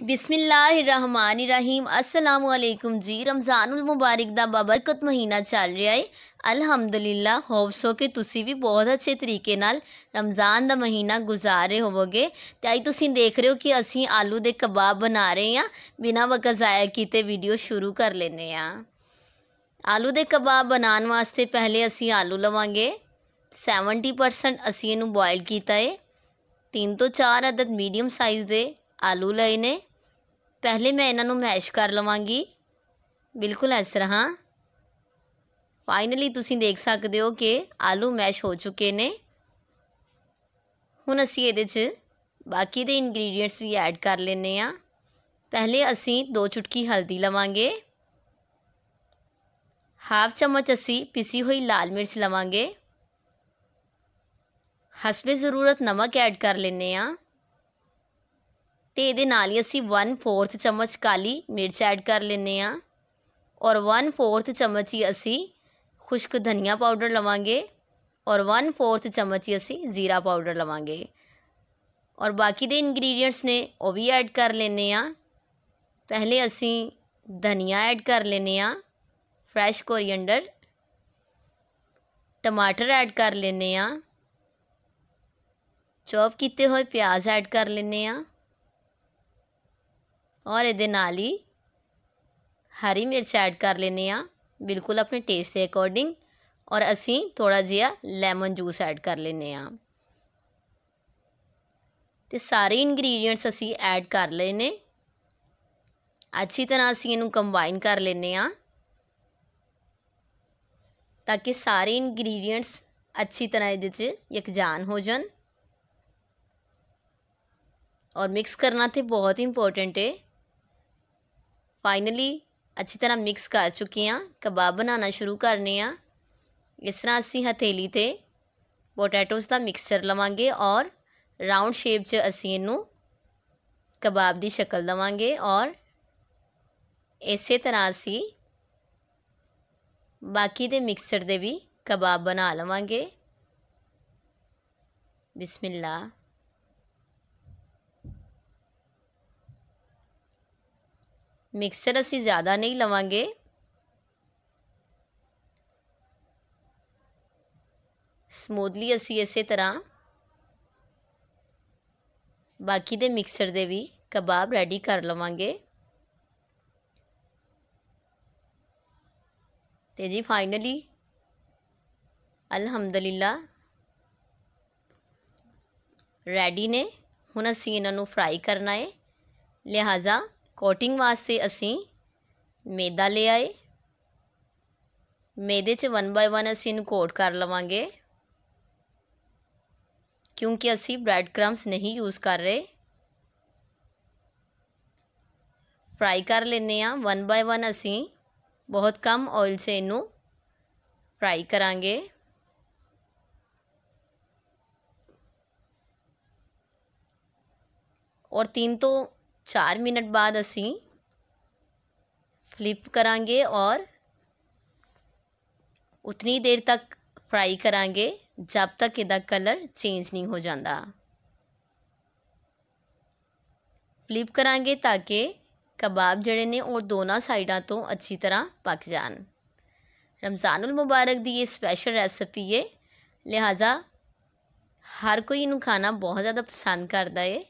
ਬਿਸਮਿਲ੍ਲਾਹਿਰਰahmanirrahim ਅਸਲਾਮੁ ਅਲੈਕੁਮ ਜੀ ਰਮਜ਼ਾਨੁਲ ਮੁਬਾਰਕ ਦਾ ਬਬਰਕਤ ਮਹੀਨਾ ਚੱਲ ਰਿਹਾ ਹੈ ਅਲਹਮਦੁਲਿਲਾ ਹੋਪਸ ਹੋ ਕਿ ਤੁਸੀਂ ਵੀ ਬਹੁਤ ਅੱਛੇ ਤਰੀਕੇ ਨਾਲ ਰਮਜ਼ਾਨ ਦਾ ਮਹੀਨਾ ਗੁਜ਼ਾਰ ਰਹੇ ਹੋਵੋਗੇ ਤੇ ਅੱਜ ਤੁਸੀਂ ਦੇਖ ਰਹੇ ਹੋ ਕਿ ਅਸੀਂ ਆਲੂ ਦੇ ਕਬਾਬ ਬਣਾ ਰਹੇ ਹਾਂ ਬਿਨਾਂ ਵਕਤ ਜ਼ਾਇਆ ਕੀਤੇ ਵੀਡੀਓ ਸ਼ੁਰੂ ਕਰ ਲੈਨੇ ਆ ਆਲੂ ਦੇ ਕਬਾਬ ਬਣਾਉਣ ਵਾਸਤੇ ਪਹਿਲੇ ਅਸੀਂ ਆਲੂ ਲਵਾਂਗੇ 70% ਅਸੀਂ ਇਹਨੂੰ ਬੋਇਲ ਕੀਤਾ ਹੈ 3 ਤੋਂ 4 ਅਦਦ ਮੀਡੀਅਮ ਸਾਈਜ਼ ਦੇ ਆਲੂ ਲਏ ਨੇ ਪਹਿਲੇ ਮੈਂ ਇਹਨਾਂ ਨੂੰ ਮੈਸ਼ ਕਰ ਲਵਾਂਗੀ ਬਿਲਕੁਲ ਇਸ ਤਰ੍ਹਾਂ ਫਾਈਨਲੀ ਤੁਸੀਂ ਦੇਖ ਸਕਦੇ ਹੋ ਕਿ ਆਲੂ ਮੈਸ਼ ਹੋ ਚੁੱਕੇ ਨੇ ਹੁਣ ਅਸੀਂ ਇਹਦੇ 'ਚ ਬਾਕੀ ਦੇ ਇੰਗਰੀਡੀਐਂਟਸ ਵੀ ਐਡ ਕਰ ਲੈਨੇ ਆ ਪਹਿਲੇ ਅਸੀਂ 2 ਚੁਟਕੀ ਹਲਦੀ ਲਵਾਂਗੇ ਹਾਫ ਚਮਚ ਅਸੀਂ ਪਿਸੀ ਹੋਈ ਲਾਲ ਮਿਰਚ ਲਵਾਂਗੇ ਹਸਬੇ ਜ਼ਰੂਰਤ ਨਮਕ ਐਡ ਕਰ ਲੈਨੇ ਆ ਤੇ ਇਹਦੇ ਨਾਲ ਹੀ ਅਸੀਂ 1/4 ਚਮਚ ਕਾਲੀ ਮਿਰਚ ਐਡ ਕਰ ਲੈਨੇ ਆ ਔਰ 1/4 ਚਮਚ ਹੀ ਅਸੀਂ ਖੁਸ਼ਕ ਧਨੀਆ ਪਾਊਡਰ ਲਵਾਂਗੇ ਔਰ 1/4 ਚਮਚ ਹੀ ਅਸੀਂ ਜ਼ੀਰਾ ਪਾਊਡਰ ਲਵਾਂਗੇ ਔਰ ਬਾਕੀ ਦੇ ਇੰਗਰੀਡੀਐਂਟਸ ਨੇ ਉਹ ਵੀ ਐਡ ਕਰ ਲੈਨੇ ਆ ਪਹਿਲੇ ਅਸੀਂ ਧਨੀਆ ਐਡ ਕਰ ਲੈਨੇ ਆ फ्रेश कोरिएंडर टमाटर ऐड कर लेने चॉप किए हुए प्याज ऐड कर लेने ਔਰ ਇਹਦੇ ਨਾਲ ਹੀ ਹਰੀ ਮਿਰਚ ਐਡ ਕਰ ਲੈਨੇ ਆ ਬਿਲਕੁਲ ਆਪਣੇ ਟੇਸਟ ਦੇ ਅਕੋਰਡਿੰਗ ਔਰ ਅਸੀਂ ਥੋੜਾ ਜਿਹਾ ਲੈਮਨ ਜੂਸ ਐਡ ਕਰ ਲੈਨੇ ਆ ਤੇ ਸਾਰੇ ਇਨਗਰੀਡੀਐਂਟਸ ਅਸੀਂ ਐਡ ਕਰ ਲਏ ਨੇ ਅੱਛੀ ਤਰ੍ਹਾਂ ਅਸੀਂ ਇਹਨੂੰ ਕੰਬਾਈਨ ਕਰ ਲੈਨੇ ਆ ਤਾਂ ਕਿ ਸਾਰੇ ਇਨਗਰੀਡੀਐਂਟਸ अच्छी तरह ये यकजान हो जान और मिक्स करना तो बहुत इंपॉर्टेंट है ਫਾਈਨਲੀ ਅੱਛੀ ਤਰ੍ਹਾਂ ਮਿਕਸ ਕਰ ਚੁੱਕੀ ਆ ਕਬਾਬ ਬਣਾਉਣਾ ਸ਼ੁਰੂ ਕਰਨੇ ਆ ਇਸ ਤਰ੍ਹਾਂ ਅਸੀਂ ਹਥੇਲੀ ਤੇ ਪੋਟੈਟੋਸ ਦਾ ਮਿਕਸਚਰ ਲਵਾਂਗੇ ਔਰ ਰਾਉਂਡ ਸ਼ੇਪ 'ਚ ਅਸੀਂ ਇਹਨੂੰ ਕਬਾਬ ਦੀ ਸ਼ਕਲ ਦਵਾਂਗੇ ਔਰ ਇਸੇ ਤਰ੍ਹਾਂ ਅਸੀਂ ਬਾਕੀ ਦੇ ਮਿਕਸਚਰ ਦੇ ਵੀ ਕਬਾਬ ਬਣਾ ਲਵਾਂਗੇ ਬਿਸਮਿਲ੍ਲਾ ਮਿਕਸਰ ਅਸੀਂ ਜ਼ਿਆਦਾ ਨਹੀਂ ਲਵਾਂਗੇ ਸਮੂਥਲੀ ਅਸੀਂ ਇਸੇ ਤਰ੍ਹਾਂ ਬਾਕੀ ਦੇ ਮਿਕਸਰ ਦੇ ਵੀ ਕਬਾਬ ਰੈਡੀ ਕਰ ਲਵਾਂਗੇ ਤੇ ਜੀ ਫਾਈਨਲੀ ਅਲਹਮਦੁਲਿਲਾ ਰੈਡੀ ਨੇ ਹੁਣ ਅਸੀਂ ਇਹਨਾਂ ਨੂੰ ਫਰਾਈ ਕਰਨਾ ਹੈ ਲਿਹਾਜ਼ਾ कोटिंग वास्ते असी मैदा ले आए मैदे 'ਚ वन बाय वन ਅਸੀਂ इन कोट कर लवेंगे क्योंकि असी ब्रैड क्रम्स नहीं यूज़ कर रहे फ्राई कर लेने वन बाय वन असी बहुत कम ऑयल से इनू फ्राई करा और तीन तो 4 ਮਿੰਟ ਬਾਅਦ ਅਸੀਂ फ्लिप करांगे और उतनी देर तक फ्राई करांगे जब तक ਇਹਦਾ ਕਲਰ ਚੇਂਜ ਨਹੀਂ ਹੋ ਜਾਂਦਾ ਫਲਿਪ ਕਰਾਂਗੇ ਤਾਂ ਕਿ ਕਬਾਬ ਜਿਹੜੇ ਨੇ ਉਹ ਦੋਨਾਂ ਸਾਈਡਾਂ ਤੋਂ ਅੱਛੀ ਤਰ੍ਹਾਂ ਪੱਕ ਜਾਣ ਰਮਜ਼ਾਨੁਲ ਮੁਬਾਰਕ ਦੀ ਇਹ ਸਪੈਸ਼ਲ ਰੈਸਪੀ ਹੈ ਲਿਹਾਜ਼ਾ ਹਰ ਕੋਈ ਇਹਨੂੰ ਖਾਣਾ ਬਹੁਤ ਜ਼ਿਆਦਾ ਪਸੰਦ ਕਰਦਾ ਏ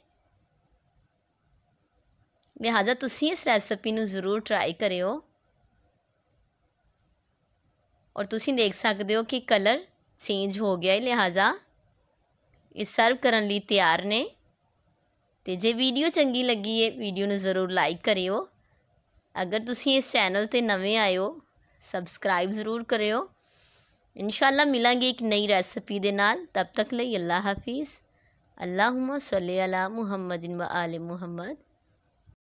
लिहाजा तुम इस रैसपी जरूर ट्राई करो और तुम देख सकते हो कि कलर चेंज हो गया है लिहाजा ये सर्व करने तैयार ने तो जे वीडियो चंकी लगी है वीडियो में जरूर लाइक करो अगर तुम इस चैनल पर नवे आयो सबसक्राइब जरूर करो इनशाला मिलेंगे एक नई रैसपी के नाल तब तक ले अल्लाह हाफिज़ अल्लाह सल अला मुहम्मद इन आल मुहम्मद